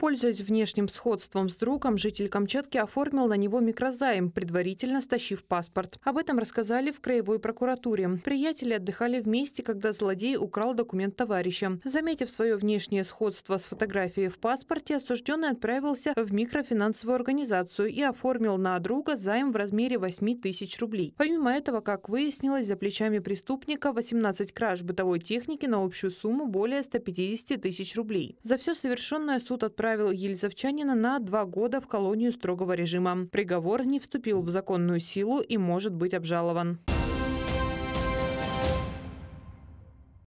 Пользуясь внешним сходством с другом, житель Камчатки оформил на него микрозайм, предварительно стащив паспорт. Об этом рассказали в краевой прокуратуре. Приятели отдыхали вместе, когда злодей украл документ товарища. Заметив свое внешнее сходство с фотографией в паспорте, осужденный отправился в микрофинансовую организацию и оформил на друга займ в размере 8 тысяч рублей. Помимо этого, как выяснилось, за плечами преступника 18 краж бытовой техники на общую сумму более 150 тысяч рублей. За все совершенное суд отправил отправил Ельзовчанина на два года в колонию строгого режима. Приговор не вступил в законную силу и может быть обжалован.